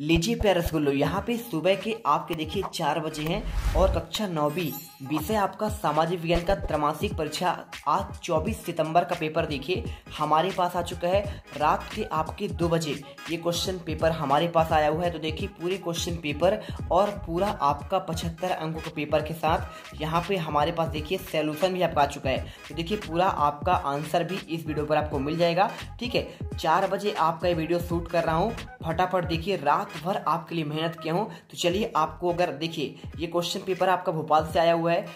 लीजिए प्यार रसगुल्लो यहाँ पे सुबह के आपके देखिए चार बजे हैं और कक्षा नौवीं विषय आपका सामाजिक विज्ञान का त्रमासिक परीक्षा आज 24 सितंबर का पेपर देखिए हमारे पास आ चुका है रात के आपके दो बजे ये क्वेश्चन पेपर हमारे पास आया हुआ है तो देखिए पूरे क्वेश्चन पेपर और पूरा आपका पचहत्तर अंकों के पेपर के साथ यहाँ पे हमारे पास देखिए सैल्यूशन भी आपका आ चुका है तो देखिए पूरा आपका आंसर भी इस वीडियो पर आपको मिल जाएगा ठीक है चार बजे आपका ये वीडियो शूट कर रहा हूँ फटाफट देखिए रात भर आपके लिए मेहनत किया हूँ तो चलिए आपको अगर देखिए ये क्वेश्चन पेपर आपका भोपाल से आया हुआ हुआ है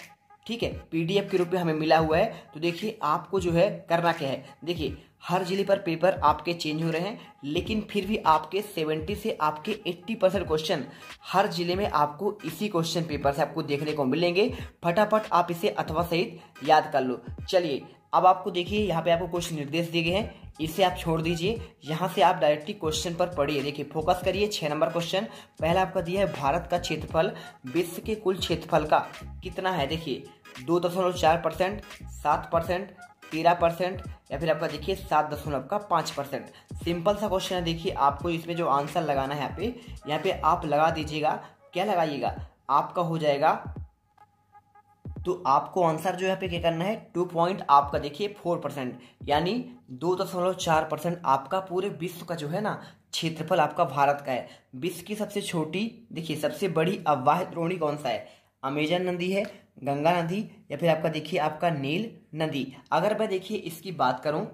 ठीक है पीडीएफ के रूप में हमें मिला हुआ है तो देखिए आपको जो है करना क्या है देखिए हर जिले पर पेपर आपके चेंज हो रहे हैं लेकिन फिर भी आपके 70 से आपके 80 परसेंट क्वेश्चन हर जिले में आपको इसी क्वेश्चन पेपर से आपको देखने को मिलेंगे फटाफट आप इसे अथवा सहित याद कर लो चलिए अब आपको देखिए यहाँ पे आपको कुछ निर्देश दिए गए हैं इसे आप छोड़ दीजिए यहाँ से आप डायरेक्टली क्वेश्चन पर पढ़िए देखिए फोकस करिए छः नंबर क्वेश्चन पहला आपका दिया है भारत का क्षेत्रफल विश्व के कुल क्षेत्रफल का कितना है देखिए दो दशमलव चार परसेंट सात परसेंट तेरह परसेंट या फिर आपका देखिए सात दशमलव का पाँच परसेंट सिंपल सा क्वेश्चन है देखिए आपको इसमें जो आंसर लगाना है यहाँ पे यहाँ पे आप लगा दीजिएगा क्या लगाइएगा आपका हो जाएगा तो आपको आंसर जो यहाँ पे क्या करना है टू पॉइंट आपका देखिए फोर परसेंट यानी दो दशमलव चार परसेंट आपका पूरे विश्व का जो है ना क्षेत्रफल आपका भारत का है विश्व की सबसे छोटी देखिए सबसे बड़ी अवाह रोणी कौन सा है अमेजन नदी है गंगा नदी या फिर आपका देखिए आपका नील नदी अगर मैं देखिए इसकी बात करूं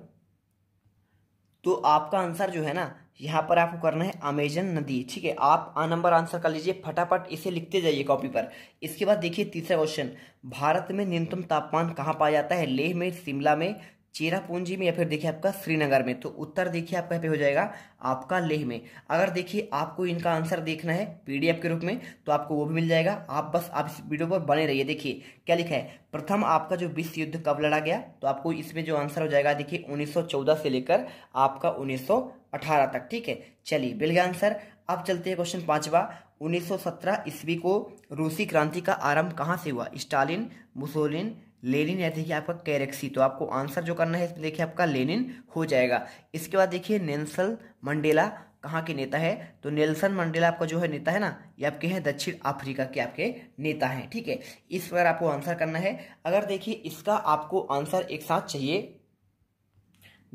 तो आपका आंसर जो है ना यहाँ पर आपको करना है अमेजन नदी ठीक है आप आ नंबर आंसर कर लीजिए फटाफट इसे लिखते जाइए कॉपी पर इसके बाद देखिए तीसरा क्वेश्चन भारत में न्यूनतम तापमान कहाँ पाया जाता है लेह में शिमला में चेरापूंजी में या फिर देखिए आपका श्रीनगर में तो उत्तर देखिए आपका यहाँ पे हो जाएगा आपका लेह में अगर देखिए आपको इनका आंसर देखना है पीडीएफ के रूप में तो आपको वो भी मिल जाएगा आप बस आप इस वीडियो पर बने रहिए देखिए क्या लिखा है प्रथम आपका जो विश्व युद्ध कब लड़ा गया तो आपको इसमें जो आंसर हो जाएगा देखिए उन्नीस से लेकर आपका उन्नीस तक ठीक है चलिए बिल गया आंसर अब चलते हैं क्वेश्चन पांचवा 1917 ईस्वी को रूसी क्रांति का आरंभ कहाँ से हुआ स्टालिन मुसोलिन लेनिन या देखिए आपका कैरेक्सी तो आपको आंसर जो करना है इसमें देखिए आपका लेनिन हो जाएगा इसके बाद देखिए नेल्सन मंडेला कहाँ के नेता है तो नेल्सन मंडेला आपका जो है नेता है ना ये आपके हैं दक्षिण अफ्रीका के आपके नेता हैं ठीक है इस पर आपको आंसर करना है अगर देखिए इसका आपको आंसर एक साथ चाहिए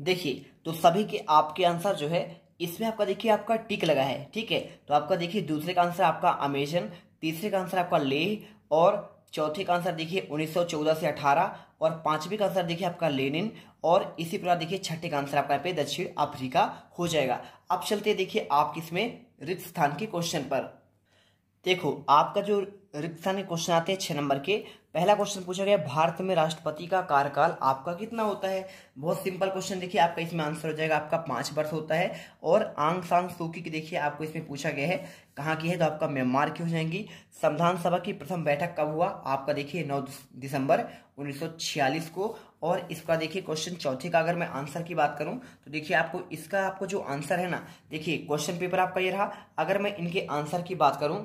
देखिए तो सभी के आपके आंसर जो है इसमें आपका देखिए आपका टिक लगा है ठीक है तो आपका देखिए दूसरे का आंसर आपका अमेजन तीसरे का आंसर आपका लेह और चौथे का आंसर देखिए 1914 से 18 और पांचवी का आंसर देखिए आपका लेनिन और इसी प्रकार देखिए छठे का आंसर आपका पे दक्षिण अफ्रीका हो जाएगा अब चलते देखिए आप किसमें रिक्त स्थान के क्वेश्चन पर देखो आपका जो रिक्त स्थान के क्वेश्चन आते हैं छह नंबर के पहला क्वेश्चन पूछा गया भारत में राष्ट्रपति का कार्यकाल आपका कितना होता है बहुत सिंपल क्वेश्चन देखिए आपका इसमें आंसर हो जाएगा आपका पांच वर्ष होता है और आंग सांग सूकी की देखिए आपको इसमें पूछा गया है कहाँ की है तो आपका म्यांमार की हो जाएंगी संविधान सभा की प्रथम बैठक कब हुआ आपका देखिए नौ दिसंबर उन्नीस को और इसका देखिए क्वेश्चन चौथे का अगर मैं आंसर की बात करूं तो देखिए आपको इसका आपको जो आंसर है ना देखिए क्वेश्चन पेपर आपका ये रहा अगर मैं इनके आंसर की बात करूं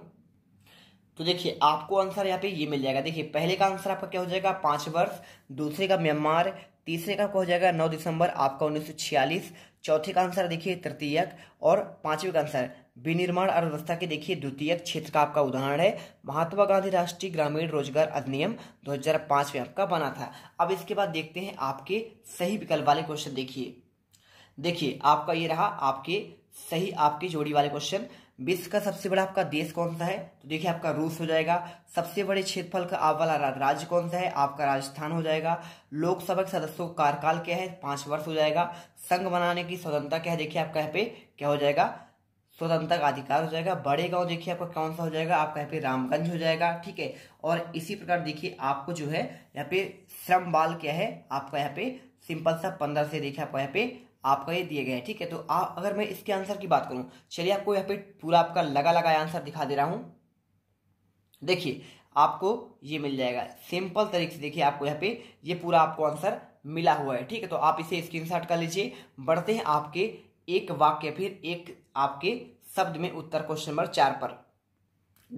तो देखिए आपको आंसर यहाँ पे ये मिल जाएगा देखिए पहले का आंसर आपका क्या हो जाएगा पांच वर्ष दूसरे का म्यांमार तीसरे का क्या हो जाएगा नौ दिसंबर आपका उन्नीस चौथे का आंसर देखिए तृतीयक और पांचवे का आंसर विनिर्माण अर्थव्यवस्था के देखिए द्वितीय क्षेत्र का आपका उदाहरण है महात्मा गांधी राष्ट्रीय ग्रामीण रोजगार अधिनियम 2005 में आपका बना था अब इसके बाद देखते हैं आपके सही विकल्प वाले क्वेश्चन देखिए देखिए आपका ये रहा आपके सही आपके जोड़ी वाले क्वेश्चन विश्व का सबसे बड़ा आपका देश कौन सा है तो देखिए आपका रूस हो जाएगा सबसे बड़े क्षेत्रफल का आप वाला राज्य कौन सा है आपका राजस्थान हो जाएगा लोकसभा के सदस्यों का कार्यकाल क्या है पांच वर्ष हो जाएगा संघ बनाने की स्वतंत्रता क्या है देखिए आपका यहाँ पे क्या हो जाएगा स्वतंत्रता का अधिकार हो जाएगा बड़े गाँव देखिए आपका कौन सा हो जाएगा आपका यहाँ पे रामगंज हो जाएगा ठीक है और इसी प्रकार देखिए आपको जो है यहाँ पे श्रम बाल क्या है आपका यहाँ पे सिंपल सा पंद्रह से देखिए आपका यहाँ पे आपका ये दिए गए हैं ठीक है तो आप अगर मैं इसके आंसर की बात करूं चलिए आपको यहाँ पे पूरा आपका लगा लगा आंसर दिखा दे रहा हूं देखिए आपको ये मिल जाएगा सिंपल तरीके से देखिए आपको यहाँ पे ये पूरा आपको आंसर मिला हुआ है ठीक है तो आप इसे स्क्रीन कर लीजिए बढ़ते हैं आपके एक वाक्य फिर एक आपके शब्द में उत्तर क्वेश्चन नंबर चार पर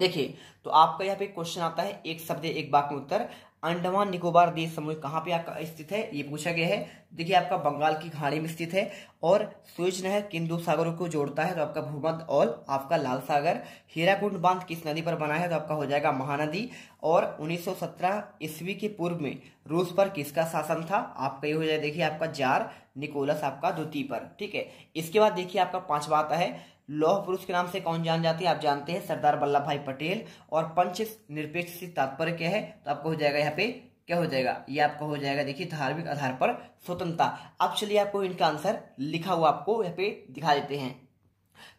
देखिए तो आपका यहाँ पे क्वेश्चन आता है एक शब्द एक वाक्य में उत्तर अंडमान निकोबार देश समूह कहाँ पे आपका स्थित है ये पूछा गया है देखिए आपका बंगाल की खाड़ी में स्थित है और सूर्य नहर किन दो सागरों को जोड़ता है तो आपका भूमध्य और आपका लाल सागर हीराकुंड बांध किस नदी पर बना है तो आपका हो जाएगा महानदी और 1917 ईस्वी के पूर्व में रूस पर किसका शासन था आपका ये हो जाए देखिए आपका जार निकोलस आपका द्वितीय पर ठीक है इसके बाद देखिए आपका पांचवा आता है लौह पुरुष के नाम से कौन जान जाती है आप जानते हैं सरदार वल्लभ भाई पटेल और पंच निरपेक्ष तात्पर्य क्या है तो आपको हो जाएगा यहाँ पे क्या हो जाएगा ये आपका हो जाएगा देखिए धार्मिक आधार पर स्वतंत्रता अब चलिए आपको इनका आंसर लिखा हुआ आपको यहाँ पे दिखा देते हैं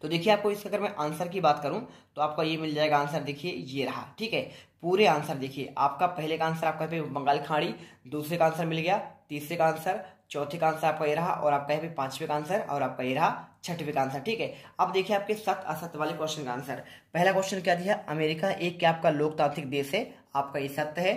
तो देखिए आपको इसका अगर मैं आंसर की बात करूं तो आपका ये मिल जाएगा आंसर देखिए ये रहा ठीक है पूरे आंसर देखिए आपका पहले का आंसर आपका बंगाल खाड़ी दूसरे का आंसर मिल गया तीसरे का आंसर चौथे का आंसर आपका ये रहा और आपका यहाँ पे पांचवे का आंसर और आपका ये रहा छठवे का आंसर ठीक है अब देखिए आपके सत असत वाले क्वेश्चन का आंसर पहला क्वेश्चन क्या दिया अमेरिका एक क्या आपका लोकतांत्रिक देश है आपका ये सत्य है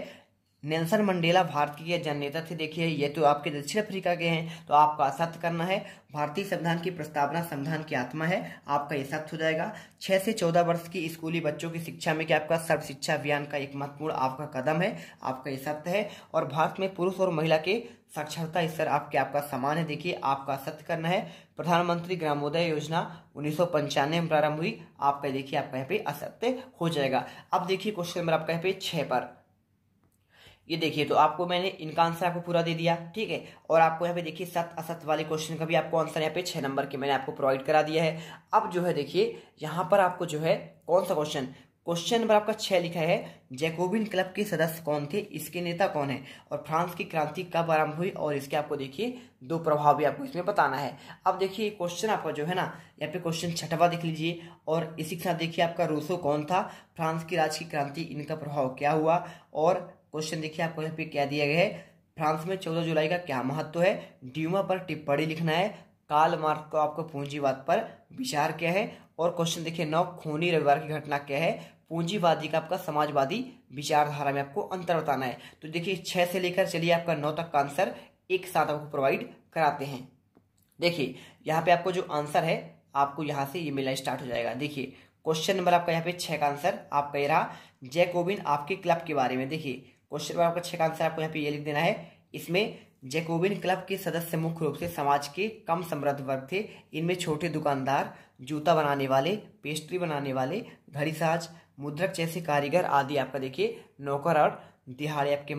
नेल्सन मंडेला भारत के ये जननेता थे देखिए ये तो आपके दक्षिण अफ्रीका के हैं तो आपका असत्य करना है भारतीय संविधान की प्रस्तावना संविधान की आत्मा है आपका ये सत्य हो जाएगा छः से चौदह वर्ष की स्कूली बच्चों की शिक्षा में क्या आपका सर्व शिक्षा अभियान का एक महत्वपूर्ण आपका कदम है आपका ये सत्य है और भारत में पुरुष और महिला के साक्षरता स्तर आपके आपका समान है देखिए आपका सत्य करना है प्रधानमंत्री ग्रामोदय योजना उन्नीस में प्रारंभ हुई आपका देखिए आपका यहाँ पे असत्य हो जाएगा अब देखिए क्वेश्चन नंबर आपका यहाँ पे छः पर ये देखिए तो आपको मैंने इनका आंसर आपको पूरा दे दिया ठीक है और आपको यहाँ पे देखिए सत असत वाले क्वेश्चन का भी आपको आंसर यहाँ पे छह नंबर के मैंने आपको प्रोवाइड करा दिया है अब जो है देखिए यहाँ पर आपको जो है कौन सा क्वेश्चन क्वेश्चन नंबर आपका छह लिखा है जैकोबिन क्लब के सदस्य कौन थे इसके नेता कौन है और फ्रांस की क्रांति कब आरंभ हुई और इसके आपको देखिए दो प्रभाव भी आपको इसमें बताना है अब देखिए क्वेश्चन आपका जो है ना यहाँ पे क्वेश्चन छठवा देख लीजिए और इसी के साथ देखिए आपका रूसो कौन था फ्रांस की राज की क्रांति इनका प्रभाव क्या हुआ और क्वेश्चन देखिए आपको यहाँ पे क्या दिया गया है फ्रांस में चौदह जुलाई का क्या महत्व है ड्यूमा पर टिप्पणी लिखना है काल मार्क को आपको पूंजीवाद पर विचार क्या है और क्वेश्चन देखिए नौ खूनी रविवार की घटना क्या है पूंजीवादी का आपका समाजवादी विचारधारा में आपको अंतर बताना है तो देखिए छह से लेकर चलिए आपका नौ तक का आंसर एक साथ आपको प्रोवाइड कराते हैं देखिए यहाँ पे आपको जो आंसर है आपको यहाँ से ये मिलना स्टार्ट हो जाएगा देखिए क्वेश्चन नंबर आपका यहाँ पे छह का आंसर आपका ये रहा जय कोविंद आपके क्लब के बारे में देखिए क्वेश्चन नंबर आपका छः का आंसर आपको यहाँ पे ये लिख देना है इसमें जैकोबिन क्लब के सदस्य मुख्य रूप से समाज के कम समृद्ध वर्ग थे इनमें छोटे दुकानदार जूता बनाने वाले पेस्ट्री बनाने वाले घड़ीसाज मुद्रक जैसे कारीगर आदि आपका देखिए नौकर और दिहाड़ी आपके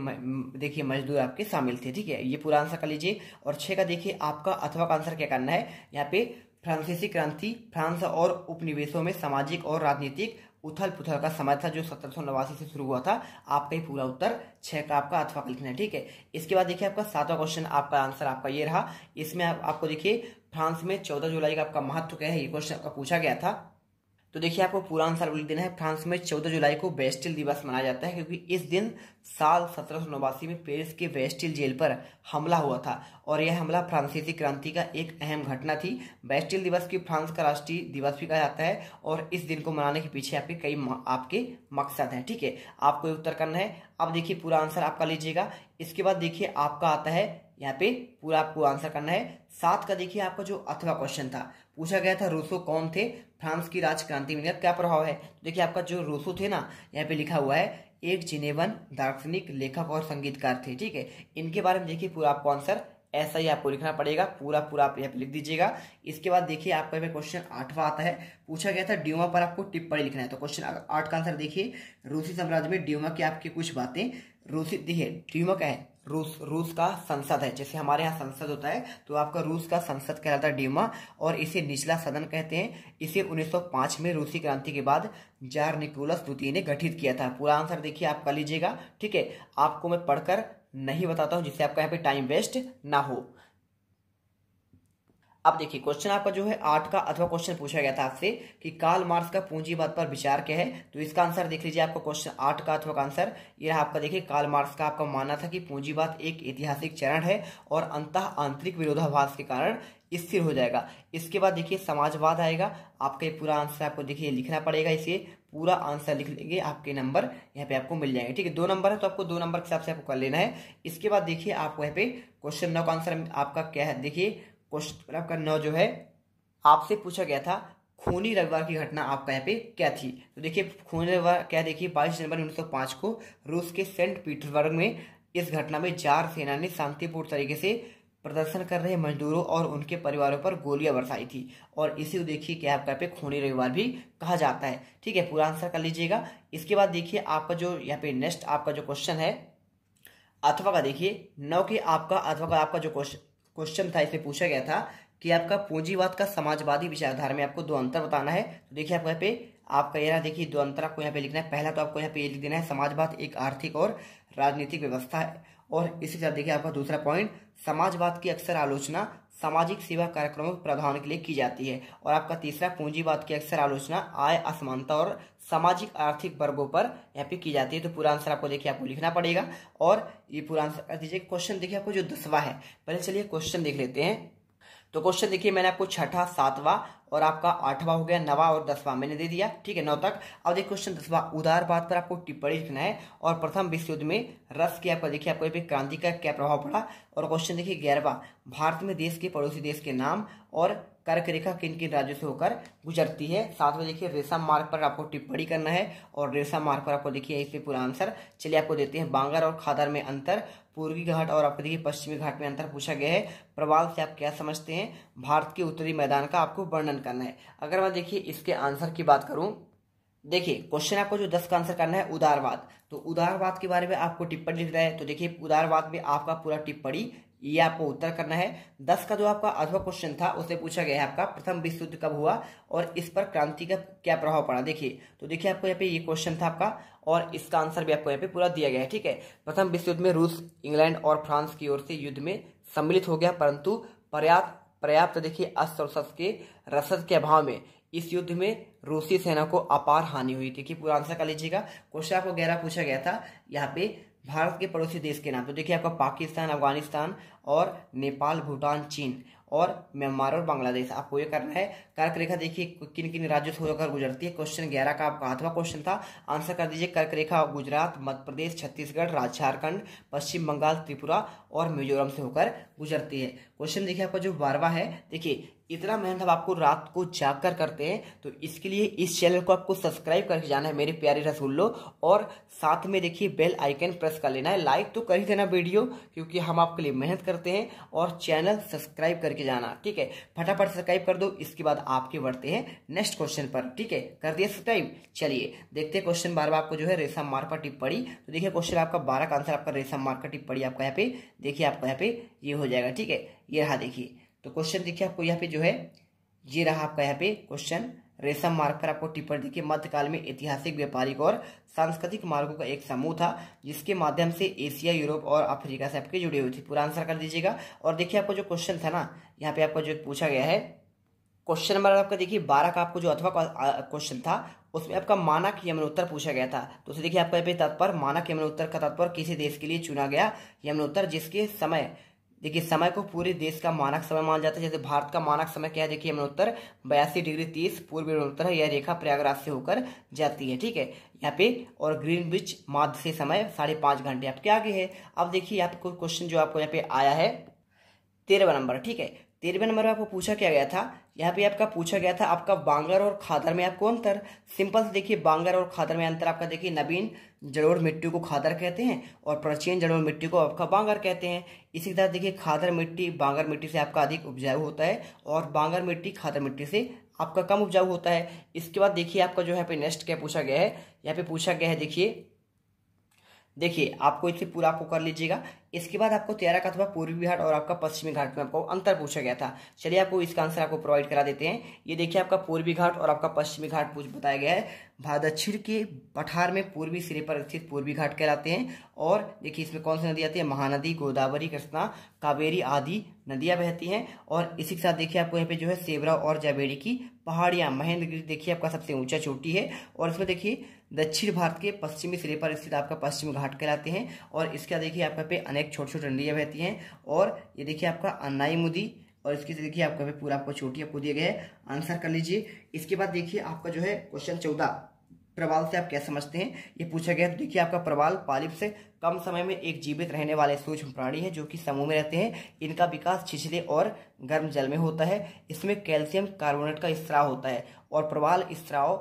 देखिए मजदूर आपके शामिल थे ठीक है ये पूरा आंसर कर लीजिए और छः का देखिए आपका अथवा का आंसर क्या करना है यहाँ पे फ्रांसीसी क्रांति फ्रांस और उपनिवेशों में सामाजिक और राजनीतिक उथल पुथल का समय था जो सत्रह से शुरू हुआ था आपका ही पूरा उत्तर छह का आपका अथवा का लिखना है ठीक है इसके बाद देखिए आपका सातवां क्वेश्चन आपका आंसर आपका ये रहा इसमें आप, आपको देखिए फ्रांस में चौदह जुलाई का आपका महत्व क्या है ये क्वेश्चन आपका पूछा गया था तो देखिए आपको पूरा आंसर बोल देना है फ्रांस में चौदह जुलाई को बेस्टिल दिवस मनाया जाता है क्योंकि इस दिन साल सत्रह में पेरिस के बेस्टिल जेल पर हमला हुआ था और यह हमला फ्रांसीसी क्रांति का एक अहम घटना थी बेस्टिल दिवस की फ्रांस का राष्ट्रीय दिवस भी कहा जाता है और इस दिन को मनाने के पीछे आपके कई आपके मकसद हैं ठीक है आपको उत्तर करना है अब देखिए पूरा आंसर आपका लीजिएगा इसके बाद देखिए आपका आता है यहाँ पे पूरा आपको आंसर करना है सात का देखिए आपका जो अथवा क्वेश्चन था पूछा गया था रूसो कौन थे फ्रांस की राज क्रांति में क्या प्रभाव है देखिए आपका जो रोसो थे ना यहाँ पे लिखा हुआ है एक जिनेवन दार्शनिक लेखक और संगीतकार थे ठीक है इनके बारे में देखिए पूरा आपको आंसर ऐसा ही आपको लिखना पड़ेगा पूरा पूरा आप यहाँ पे लिख दीजिएगा इसके बाद देखिए आपका यहाँ क्वेश्चन आठवां आता है पूछा गया था ड्यूमा पर आपको टिप्पणी लिखना है तो क्वेश्चन आठ का आंसर देखिए रूसी साम्राज्य में ड्यूमा की आपकी कुछ बातें रूसी देखिए ड्यूमा क्या है रूस रूस का संसद है जैसे हमारे यहाँ संसद होता है तो आपका रूस का संसद कहलाता है डीमा और इसे निचला सदन कहते हैं इसे 1905 में रूसी क्रांति के बाद जार निकोलस द्वितीय ने गठित किया था पूरा आंसर देखिए आप कर लीजिएगा ठीक है आपको मैं पढ़कर नहीं बताता हूँ जिससे आपका यहाँ पे टाइम वेस्ट ना हो अब देखिए क्वेश्चन आपका जो है आठ का अथवा क्वेश्चन पूछा गया था आपसे कि काल मार्क्स का पूंजीवाद पर विचार क्या है तो इसका आंसर देख लीजिए आपका क्वेश्चन आठ का अथवा आंसर ये रहा आपका देखिए काल मार्क्स का आपका मानना था कि पूंजीवाद एक ऐतिहासिक चरण है और अंत आंतरिक विरोधाभास के कारण स्थिर हो जाएगा इसके बाद देखिए समाजवाद आएगा आपका ये पूरा आंसर आपको देखिए लिखना पड़ेगा इसे पूरा आंसर लिख लेंगे आपके नंबर यहाँ पे आपको मिल जाएंगे ठीक है दो नंबर है तो आपको दो नंबर के हिसाब से आपको कर लेना है इसके बाद देखिए आपको यहाँ पे क्वेश्चन नौ का आंसर आपका क्या है देखिए क्वेश्चन आपका तो नौ जो है आपसे पूछा गया था खूनी रविवार की घटना आपका यहाँ पे क्या थी तो देखिए खूनी रविवार क्या देखिए बाईस जनवरी 1905 को रूस के सेंट पीटर्सबर्ग में इस घटना में चार सेना ने शांतिपूर्ण तरीके से प्रदर्शन कर रहे मजदूरों और उनके परिवारों पर गोलियां बरसाई थी और इसी को देखिए क्या आपका पे खूनी रविवार भी कहा जाता है ठीक है पूरा आंसर कर लीजिएगा इसके बाद देखिए आपका जो यहाँ पे नेक्स्ट आपका जो क्वेश्चन है अथवा का देखिए नौ के आपका अथवा का आपका जो क्वेश्चन क्वेश्चन था इसमें पूछा गया था कि आपका पूंजीवाद का समाजवादी विचारधारा में आपको दो अंतर बताना है तो देखिए आप यहाँ पे आपका ये देखिए दो अंतर आपको यहाँ पे लिखना है पहला तो आपको यहाँ पे ये लिख देना है समाजवाद एक आर्थिक और राजनीतिक व्यवस्था है और इसी साथ देखिए आपका दूसरा पॉइंट समाजवाद की अक्सर आलोचना सामाजिक सेवा कार्यक्रमों के प्रावधान के लिए की जाती है और आपका तीसरा पूंजीवाद की अक्सर आलोचना आय असमानता और सामाजिक आर्थिक वर्गों पर यहाँ पे की जाती है तो पूरा आंसर आपको देखिए आपको लिखना पड़ेगा और ये पूरा आंसर कर दीजिए क्वेश्चन देखिए आपको जो दसवा है पहले चलिए क्वेश्चन देख लेते हैं तो क्वेश्चन देखिए मैंने आपको छठा सातवां और आपका आठवां हो गया नवा और दसवां मैंने दे दिया ठीक है नौ तक अब देखिए क्वेश्चन दसवां उदारवाद पर आपको टिप्पणी लिखना है और प्रथम विश्व युद्ध में रस की आपका देखिए आपको क्रांति का क्या प्रभाव पड़ा और क्वेश्चन देखिए ग्यारहवा भारत में देश के पड़ोसी देश के नाम और कर्क रेखा किन किन राज्यों से होकर गुजरती है साथ में देखिए रेशा मार्ग पर आपको टिप्पणी करना है और रेशा मार्ग पर आपको देखिए यहीं पूरा आंसर चलिए आपको देते हैं बांगर और खादर में अंतर पूर्वी घाट और आपको देखिए पश्चिमी घाट में अंतर पूछा गया है प्रवाल से आप क्या समझते हैं भारत के उत्तरी मैदान का आपको वर्णन करना है अगर मैं देखिए इसके आंसर की बात करूँ देखिए क्वेश्चन आपको जो दस का आंसर करना है उदारवाद तो उदारवाद के बारे में आपको टिप्पणी लिख रहा है तो देखिए उदारवाद में आपका पूरा टिप्पणी ये आपको उत्तर करना है दस का जो आपका अधवा क्वेश्चन था उसे पूछा गया है आपका प्रथम विश्व युद्ध कब हुआ और इस पर क्रांति का क्या प्रभाव पड़ा देखिए तो देखिए आपको यहाँ पे ये क्वेश्चन था आपका और इसका आंसर भी आपको यहाँ पे पूरा दिया गया है ठीक है प्रथम विश्व युद्ध में रूस इंग्लैंड और फ्रांस की ओर से युद्ध में सम्मिलित हो गया परंतु पर्याप्त पर्याप्त देखिए अस्त्र और शस्त्र के रसद के अभाव में इस युद्ध में रूसी सेना को अपार हानि हुई थी कि पूरा आंसर कर लीजिएगा क्वेश्चन आपको गहरा पूछा गया था यहाँ पे भारत के पड़ोसी देश के नाम तो देखिए आपका पाकिस्तान अफगानिस्तान और नेपाल भूटान चीन और म्यांमार और बांग्लादेश आपको ये करना है कर्क रेखा देखिए किन किन राज्यों से होकर गुजरती है क्वेश्चन ग्यारह का आपका आठवा क्वेश्चन था आंसर कर दीजिए कर्क रेखा गुजरात मध्य प्रदेश छत्तीसगढ़ झारखंड पश्चिम बंगाल त्रिपुरा और मिजोरम से होकर गुजरती है क्वेश्चन देखिए आपका जो बारवा है देखिए इतना मेहनत हम आपको रात को जाकर करते हैं तो इसके लिए इस चैनल को आपको सब्सक्राइब करके जाना है मेरे प्यारे रसुल्लो और साथ में देखिए बेल आइकन प्रेस कर लेना है लाइक तो कर ही देना वीडियो क्योंकि हम आपके लिए मेहनत करते हैं और चैनल सब्सक्राइब करके जाना ठीक है फटाफट सब्सक्राइब कर दो इसके बाद आपके बढ़ते हैं नेक्स्ट क्वेश्चन पर ठीक है कर दिया सब्सक्राइब चलिए देखते हैं क्वेश्चन बार बार आपको जो है रेशम पर टिप्पणी तो देखिए क्वेश्चन आपका बारह का आंसर आपका रेशम मार्का टिप्पणी आपका यहाँ पे देखिए आपका यहाँ पे ये हो जाएगा ठीक है ये रहा देखिए तो क्वेश्चन देखिए आपको यहाँ पे जो है ये रहा आपका यहाँ पे क्वेश्चन रेशम मार्ग पर आपको टिप्पणी कि मध्यकाल में ऐतिहासिक व्यापारिक और सांस्कृतिक मार्गों का एक समूह था जिसके माध्यम से एशिया यूरोप और अफ्रीका से आपके जुड़े हुए थे पूरा आंसर कर दीजिएगा और देखिए आपको जो क्वेश्चन था ना यहाँ पे आपका जो पूछा गया है क्वेश्चन नंबर आपका देखिए बारह का आपको जो अथवा क्वेश्चन था उसमें आपका मानक यमुनोत्तर पूछा गया था तो उसे देखिए आपका यहाँ पे तत्पर मानक यमुनोत्तर का तत्पर किसी देश के लिए चुना गया यमुनोत्तर जिसके समय देखिए समय को पूरे देश का मानक समय माना जाता है जैसे भारत का मानक समय क्या है देखिए यमुन उत्तर बयासी डिग्री तीस पूर्व उत्तर यह रेखा प्रयागराज से होकर जाती है ठीक है यहाँ पे और ग्रीन ब्रिज माध्य से समय साढ़े पाँच घंटे आपके आगे है अब देखिए आपको क्वेश्चन जो आपको यहाँ पे आया है तेरहवा नंबर ठीक है तेरहवा नंबर में आपको पूछा क्या गया था यहाँ पे आपका पूछा गया था आपका बांगर और खादर में आपको अंतर सिंपल से देखिए बांगर और खादर में अंतर आपका देखिए नवीन जड़ोर मिट्टी को खादर कहते हैं और प्राचीन जड़ोर मिट्टी को आपका बांगर कहते हैं इसी तरह देखिए खादर मिट्टी बांगर मिट्टी से आपका अधिक उपजाऊ होता है और बांगर मिट्टी खादर मिट्टी से आपका कम उपजाऊ होता है इसके बाद देखिए आपका जो है पे नेक्स्ट क्या पूछा गया है यहाँ पे पूछा गया है देखिए देखिए आपको इससे पूरा आपको कर लीजिएगा इसके बाद आपको तेरह का था पूर्वी घाट और आपका पश्चिमी घाट में आपको अंतर पूछा गया था चलिए आपको इसका आंसर आपको प्रोवाइड करा देते हैं ये देखिए आपका पूर्वी घाट और आपका पश्चिमी घाट पूछ बताया गया है भारत दक्षिण के पठार में पूर्वी सिरे पर स्थित पूर्वी घाट कहलाते हैं और देखिए इसमें कौन सी नदी आती है महानदी गोदावरी कृष्णा कावेरी आदि नदियाँ बहती हैं और इसी के साथ देखिए आपको यहाँ पे जो है सेवरा और जावेड़ी की पहाड़ियाँ महेंद्रगिरी देखिए आपका सबसे ऊंचा चोटी है और इसमें देखिए दक्षिण भारत के पश्चिमी सिरे पर स्थित आपका पश्चिम घाट कहलाते हैं और इसका देखिए आपका पे अनेक छोटी छोटी नदियाँ बहती हैं और ये देखिए आपका अन्नाई मुदी और इसके देखिए आपका पे पूरा आपको छोटी आपको दिया गया है आंसर कर लीजिए इसके बाद देखिए आपका जो है क्वेश्चन चौदह प्रवाल से आप क्या समझते हैं ये पूछा गया तो देखिए आपका प्रवाल पालिप से कम समय में एक जीवित रहने वाले सूक्ष्म प्राणी है जो कि समूह में रहते हैं इनका विकास छिछले और गर्म जल में होता है इसमें कैल्शियम कार्बोनेट का स्त्राव होता है और प्रवाल स्त्राव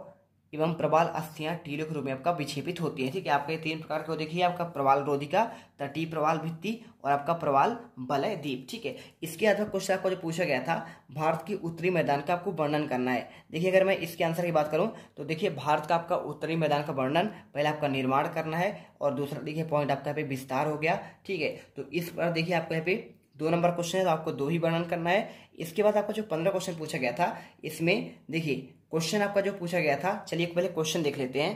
एवं प्रबाल अस्थियां के रूप में आपका विक्षेपित होती है ठीक है आपके तीन प्रकार के देखिए आपका प्रवाल रोधिका तटी प्रवाल भित्ति और आपका प्रवाल बलय द्वीप ठीक है इसके अलावा क्वेश्चन आपको जो पूछा गया था भारत के उत्तरी मैदान का आपको वर्णन करना है देखिए अगर मैं इसके आंसर की बात करूं तो देखिए भारत का आपका उत्तरी मैदान का वर्णन पहले आपका निर्माण करना है और दूसरा देखिए पॉइंट आपका यहाँ पे विस्तार हो गया ठीक है तो इस बार देखिए आपको यहाँ पे दो नंबर क्वेश्चन है तो आपको दो ही वर्णन करना है इसके बाद आपका जो पंद्रह क्वेश्चन पूछा गया था इसमें देखिए क्वेश्चन आपका जो पूछा गया था चलिए पहले क्वेश्चन देख लेते हैं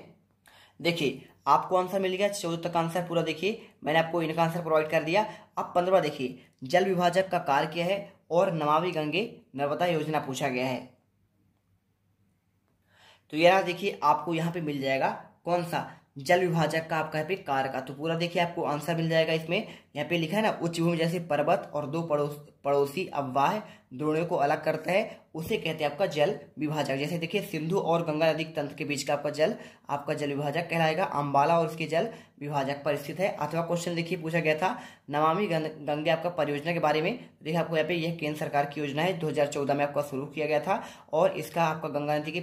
देखिए आपको आंसर मिल गया चौदह तक आंसर पूरा देखिए मैंने आपको इनका आंसर प्रोवाइड कर दिया अब पंद्रवा देखिए जल विभाजक का कार्य क्या है और नमामि गंगे नर्मदा योजना पूछा गया है तो यह देखिए आपको यहां पे मिल जाएगा कौन सा जल विभाजक का आपका यहाँ पे कार का तो पूरा देखिए आपको आंसर मिल जाएगा इसमें यहाँ पे लिखा है ना उच्च भूमि जैसे पर्वत और दो पड़ोस पड़ोसी अववाह द्रोणियों को अलग करता है उसे कहते हैं आपका जल विभाजक जैसे देखिए सिंधु और गंगा नदी तंत्र के बीच का आपका जल आपका जल विभाजक कहलाएगा अम्बाला और उसके जल विभाजक पर स्थित है अथवा क्वेश्चन देखिए पूछा गया था नमामि गंगे आपका परियोजना के बारे में देखिए आपको यहाँ पे यह केंद्र सरकार की योजना है दो में आपका शुरू किया गया था और इसका आपका गंगा नदी के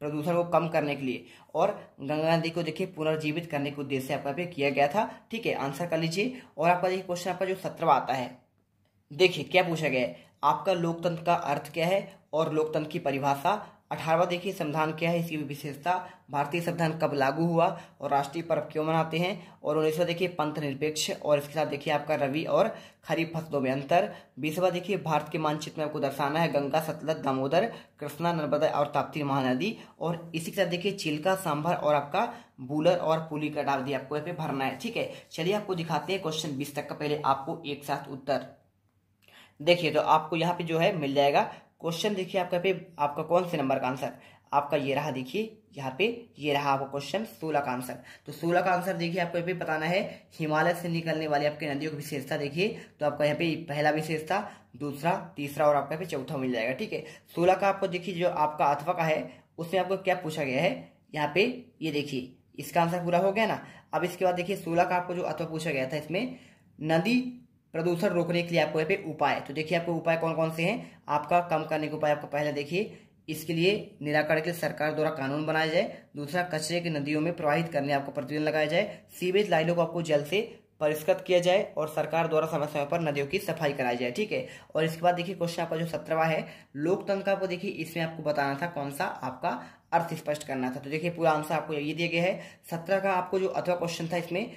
प्रदूषण को कम करने के लिए और गंगा नदी को देखिए पुनर्जीवित करने के उद्देश्य आपका पे किया गया था ठीक है आंसर कर लीजिए और आपका देखिए क्वेश्चन आपका जो सत्रवा आता है देखिए क्या पूछा गया है आपका लोकतंत्र का अर्थ क्या है और लोकतंत्र की परिभाषा अठारवा देखिए संविधान क्या है इसकी विशेषता भारतीय संविधान कब लागू हुआ और राष्ट्रीय पर्व क्यों मनाते हैं और उन्नीसवा देखिए पंथ निरपेक्ष और इसके साथ देखिए आपका रवि और खरीफ फसलों में अंतर बीसवा देखिए भारत के मानचित्र में आपको दर्शाना है गंगा सतलज दामोदर कृष्णा नर्मदा और ताप्ती महानदी और इसी के साथ देखिए चिल्का सांभर और आपका बूलर और पुली का डाल दिया आपको यहाँ पे भरना है ठीक है चलिए आपको दिखाते हैं क्वेश्चन बीस तक का पहले आपको एक साथ उत्तर देखिए तो आपको यहाँ पे जो है मिल जाएगा क्वेश्चन देखिए आपका पे आपका कौन से नंबर का आंसर आपका ये रहा देखिए यहाँ पे ये रहा आपका क्वेश्चन सोलह का आंसर तो सोलह का आंसर देखिए आपको यहाँ पे बताना है हिमालय से निकलने वाली आपकी नदियों की विशेषता देखिए तो आपका यहाँ पे पहला विशेषता दूसरा तीसरा और आपका यहाँ पे चौथा मिल जाएगा ठीक है सोलह का आपको देखिए जो आपका अथवा का है उसमें आपको क्या पूछा गया है यहाँ पे ये देखिए इसका आंसर पूरा हो गया ना अब इसके बाद देखिए सोलह का आपको जो अथवा पूछा गया था इसमें नदी प्रदूषण रोकने के लिए आपको यहाँ पे उपाय तो देखिए आपको उपाय कौन कौन से हैं आपका कम करने के उपाय आपको पहले देखिए इसके लिए निराकरण के सरकार द्वारा कानून बनाया जाए दूसरा कचरे की नदियों में प्रवाहित करने आपको प्रतिबंध लगाया जाए सीवेज लाइनों को आपको जल से परिष्कृत किया जाए और सरकार द्वारा समय समय पर नदियों की सफाई कराई जाए ठीक है और इसके बाद देखिए क्वेश्चन आपका जो सत्रहवा है लोकतंत्र का आपको देखिए इसमें आपको बताना था कौन सा आपका अर्थ स्पष्ट करना था तो देखिए पूरा आंसर आपको ये दिया गया है सत्रह का आपको जो अथवा क्वेश्चन था इसमें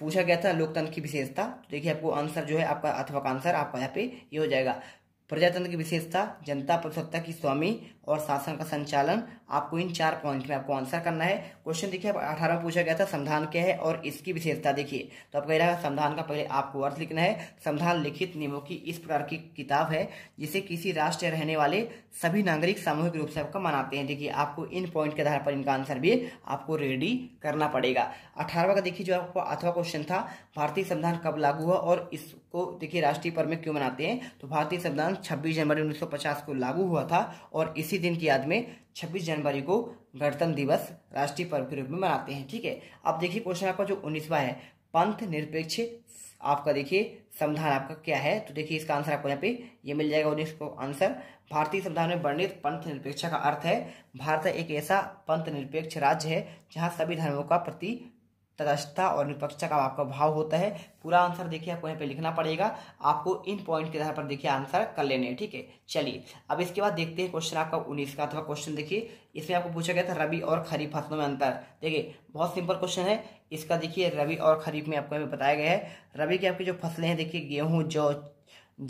पूछा गया था लोकतंत्र की विशेषता तो देखिए आपको आंसर जो है आपका अथवा का आंसर आपका यहाँ पे ये हो जाएगा प्रजातंत्र की विशेषता जनता परिसत्ता की स्वामी और शासन का संचालन आपको इन चार पॉइंट में आपको आंसर करना है क्वेश्चन देखिए अठारह में पूछा गया था संविधान क्या है और इसकी विशेषता देखिए तो आप कह संविधान का पहले आपको अर्थ लिखना है संविधान लिखित नियमों की इस प्रकार की किताब है जिसे किसी राष्ट्र रहने वाले सभी नागरिक सामूहिक रूप से आपका मनाते हैं देखिए आपको इन पॉइंट के आधार पर इनका आंसर भी आपको रेडी करना पड़ेगा अठारहवा का देखिए जो आपको अथवा क्वेश्चन था भारतीय संविधान कब लागू हुआ और इस को देखिए राष्ट्रीय पर्व में क्यों मनाते हैं तो भारतीय संविधान 26 जनवरी 1950 को लागू हुआ था और इसी दिन की याद में 26 जनवरी को गणतंत्र दिवस राष्ट्रीय पर्व के रूप में मनाते हैं ठीक है अब देखिए क्वेश्चन आपका जो उन्नीसवा है पंथ निरपेक्ष आपका देखिए संविधान आपका क्या है तो देखिए इसका आंसर आपको यहाँ पे ये मिल जाएगा उन्नीस को आंसर भारतीय संविधान में वर्णित पंथ निरपेक्ष का अर्थ है भारत एक ऐसा पंथ निरपेक्ष राज्य है जहाँ सभी धर्मों का प्रति तटस्थता और निष्पक्षता का आपका भाव होता है पूरा आंसर देखिए आपको यहाँ पे लिखना पड़ेगा आपको इन पॉइंट के आधार पर देखिए आंसर कर लेने ठीक है चलिए अब इसके बाद देखते हैं क्वेश्चन आपका उन्नीस का अथवा क्वेश्चन देखिए इसमें आपको पूछा गया था रबी और खरीफ फसलों में अंतर देखिए बहुत सिंपल क्वेश्चन है इसका देखिए रबी और खरीफ में आपको यहाँ बताया गया है रबी की आपकी जो फसलें हैं देखिए गेहूँ जौ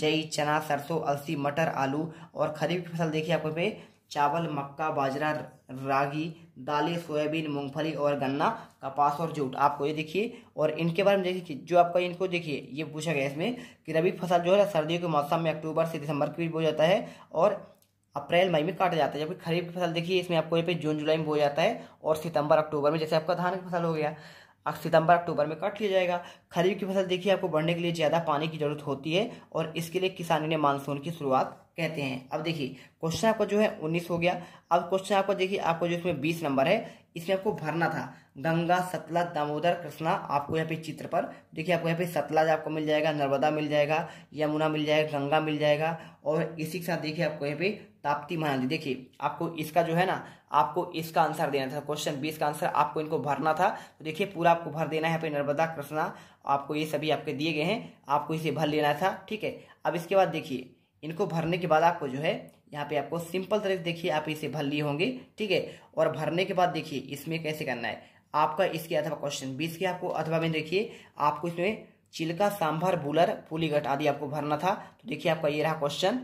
जई चना सरसों अलसी मटर आलू और खरीफ की फसल देखिए आपको पे चावल मक्का बाजरा रागी दालें सोयाबीन मूंगफली और गन्ना कपास और जूट आपको ये देखिए और इनके बारे में देखिए जो आपका इनको देखिए ये पूछा गया इसमें कि रबी फसल जो है सर्दियों के मौसम में अक्टूबर से दिसंबर के बीच बोया जाता है और अप्रैल मई में काटा जाता है जबकि खरीफ की फसल देखिए इसमें आपको यहाँ पे जून जुलाई में बोया जाता है और सितंबर अक्टूबर में जैसे आपका धान की फसल हो गया सितंबर अक्टूबर में काट लिया जाएगा खरीफ की फसल देखिए आपको बढ़ने के लिए ज़्यादा पानी की जरूरत होती है और इसके लिए किसानों ने मानसून की शुरुआत कहते हैं अब देखिए क्वेश्चन आपका जो है उन्नीस हो गया अब क्वेश्चन आपको देखिए आपको जो इसमें बीस नंबर है इसमें आपको भरना था गंगा सतला दामोदर कृष्णा आपको यहाँ पे चित्र पर देखिए आपको यहाँ पे सतलाज आपको मिल जाएगा नर्मदा मिल जाएगा यमुना मिल जाएगा गंगा मिल जाएगा और इसी के साथ देखिए आपको यहाँ पे ताप्ती महानदी देखिए आपको इसका जो है ना आपको इसका आंसर देना था क्वेश्चन बीस का आंसर आपको इनको भरना था तो देखिए पूरा आपको भर देना है यहाँ पे नर्मदा कृष्णा आपको ये सभी आपके दिए गए हैं आपको इसे भर लेना था ठीक है अब इसके बाद देखिए इनको भरने के बाद आपको जो है यहाँ पे आपको सिंपल तरह से देखिए आप इसे भर लिए होंगे ठीक है और भरने के बाद देखिए इसमें कैसे करना है आपका इसके अथवा क्वेश्चन बीस के आपको अथवा में देखिए आपको इसमें चिलका सांभर बुलर पुलीगट आदि आपको भरना था तो देखिए आपका ये रहा क्वेश्चन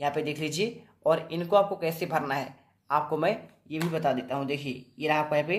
यहाँ पे देख लीजिए और इनको आपको कैसे भरना है आपको मैं ये भी बता देता हूँ देखिए ये रहा आपका यहाँ पे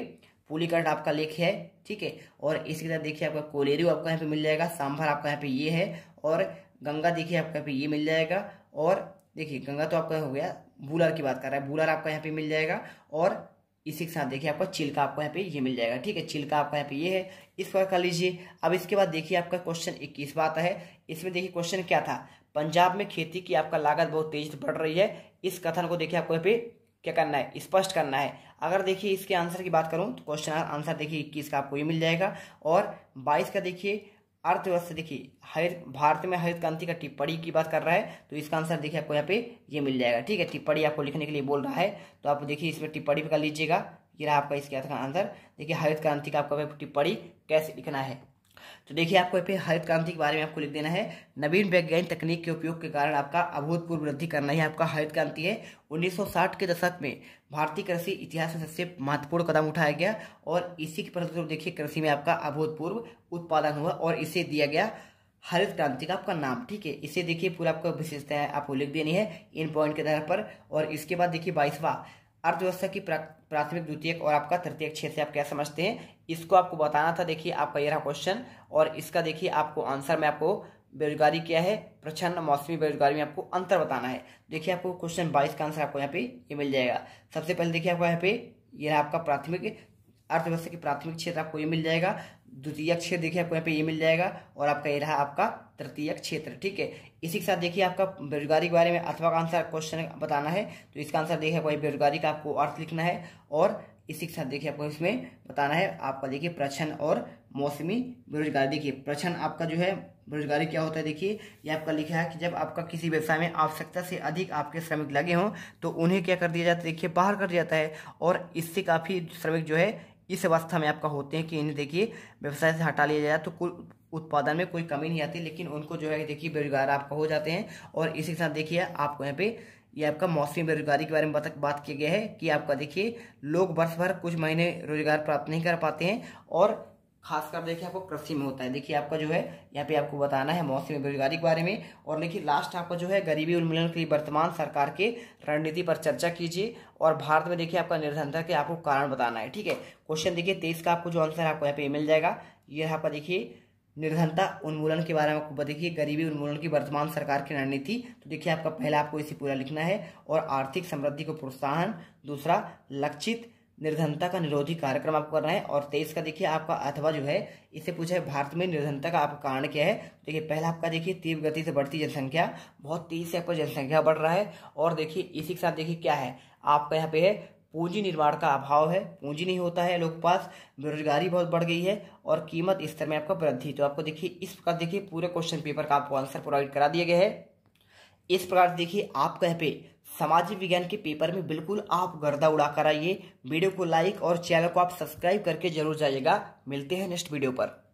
पुलीगट आपका लेख है ठीक है और इसके तरह देखिए आपका कोलेरू आपका यहाँ पे मिल जाएगा सांभर आपका यहाँ पे ये है और गंगा देखिए आपका यहाँ पे ये मिल जाएगा और देखिए गंगा तो आपका हो गया बूलर की बात कर रहा है बूलर आपका यहाँ पे मिल जाएगा और इसी के साथ देखिए आपका चिल्का आपको यहाँ पे ये मिल जाएगा ठीक है चिल्का आपका यहाँ पे ये है इस पर कर लीजिए अब इसके बाद देखिए आपका क्वेश्चन इक्कीस आता है इसमें देखिए क्वेश्चन क्या था पंजाब में खेती की आपका लागत बहुत तेज बढ़ रही है इस कथन को देखिए आपको यहाँ पे क्या करना है स्पष्ट करना है अगर देखिए इसके आंसर की बात करूँ तो क्वेश्चन आंसर देखिए इक्कीस का आपको ये मिल जाएगा और बाईस का देखिए अर्थव्यवस्था देखिए हरित भारत में हरित क्रांति का टिप्पणी की बात कर रहा है तो इसका आंसर देखिए आपको यहाँ पे ये मिल जाएगा ठीक है टिप्पणी आपको लिखने के लिए बोल रहा है तो आप देखिए इसमें टिप्पणी कर लीजिएगा ये रहा आपका इसके का आंसर देखिए हरित क्रांति का आपको टिप्पणी कैसे लिखना है तो देखिए आपको यहाँ पे हरित क्रांति के बारे में आपको लिख देना है नवीन वैज्ञानिक तकनीक के उपयोग के कारण आपका अभूतपूर्व वृद्धि करना ही आपका हरित क्रांति है 1960 के दशक में भारतीय कृषि इतिहास में सबसे महत्वपूर्ण कदम उठाया गया और इसी के प्रति देखिए कृषि में आपका अभूतपूर्व उत्पादन हुआ और इसे दिया गया हरित क्रांति का आपका नाम ठीक है इसे देखिए पूरा आपका विशेषता है आपको लिख देनी है इन पॉइंट के आधार पर और इसके बाद देखिए बाईसवा अर्थव्यवस्था की प्राथमिक द्वितीय और आपका तृतीय क्षेत्र आप क्या समझते हैं इसको आपको बताना था देखिए आपका ये रहा क्वेश्चन और इसका देखिए आपको आंसर मैं आपको बेरोजगारी क्या है प्रचन्न मौसमी बेरोजगारी में आपको अंतर बताना है देखिए आपको क्वेश्चन बाईस का आंसर आपको यहाँ पे ये मिल जाएगा सबसे पहले देखिए आपको यहाँ पे यह आपका प्राथमिक अर्थव्यवस्था की प्राथमिक क्षेत्र आपको ये मिल जाएगा द्वितीय क्षेत्र देखिए आपको यहाँ पे ये मिल जाएगा और आपका ये रहा आपका तृतीय क्षेत्र ठीक है इसी के साथ देखिए आपका बेरोजगारी के बारे में अथवा का आंसर क्वेश्चन बताना है तो इसका आंसर देखिए आपको बेरोजगारी का आपको अर्थ लिखना है और इसी के साथ देखिए आपको इसमें बताना है आपका देखिए प्रछन और मौसमी बेरोजगारी देखिए प्रछन्न आपका जो है बेरोजगारी क्या होता है देखिए ये आपका लिखा है कि जब आपका किसी व्यवसाय में आवश्यकता से अधिक आपके श्रमिक लगे हों तो उन्हें क्या कर दिया जाता है देखिए बाहर कर दिया जाता है और इससे काफ़ी श्रमिक जो है इस अवस्था में आपका होते हैं कि इन्हें देखिए व्यवसाय से हटा लिया जाए तो कुल उत्पादन में कोई कमी नहीं आती लेकिन उनको जो है देखिए बेरोजगार आपका हो जाते हैं और इसी के साथ देखिए आपको यहाँ पे ये आपका मौसमी बेरोजगारी के बारे में बात किया गया है कि आपका देखिए लोग वर्ष भर कुछ महीने रोजगार प्राप्त नहीं कर पाते हैं और खासकर देखिए आपको कृषि में होता है देखिए आपका जो है यहाँ पे आपको बताना है मौसम बेरोजगारी के बारे में और देखिए लास्ट आपका जो है गरीबी उन्मूलन के लिए वर्तमान सरकार के रणनीति पर चर्चा कीजिए और भारत में देखिए आपका निर्धनता के आपको कारण बताना है ठीक है क्वेश्चन देखिए तेईस का आपको जो आंसर आपको यहाँ पे मिल जाएगा ये यहाँ पर देखिए निर्धनता उन्मूलन के बारे में आपको देखिए गरीबी उन्मूलन की वर्तमान सरकार की रणनीति तो देखिए आपका पहला आपको इसे पूरा लिखना है और आर्थिक समृद्धि को प्रोत्साहन दूसरा लक्षित निर्धनता का निरोधी कार्यक्रम आपको करना है और तेईस का देखिए आपका अथवा जो है इसे पूछा है भारत में निर्धनता का आपका कारण क्या है देखिए पहला आपका देखिए तीव्र गति से बढ़ती जनसंख्या बहुत तेजी से आपका जनसंख्या बढ़ रहा है और देखिए इसी के साथ देखिए क्या है आपका यहाँ पे है पूंजी निर्माण का अभाव है पूंजी नहीं होता है लोग पास बेरोजगारी बहुत बढ़ गई है और कीमत स्तर में आपका वृद्धि तो आपको देखिए इस प्रकार देखिए पूरे क्वेश्चन पेपर का आपको आंसर प्रोवाइड करा दिया गया है इस प्रकार देखिए आपका यहाँ पे सामाजिक विज्ञान के पेपर में बिल्कुल आप गर्दा उड़ा कर आइए वीडियो को लाइक और चैनल को आप सब्सक्राइब करके जरूर जाइएगा मिलते हैं नेक्स्ट वीडियो पर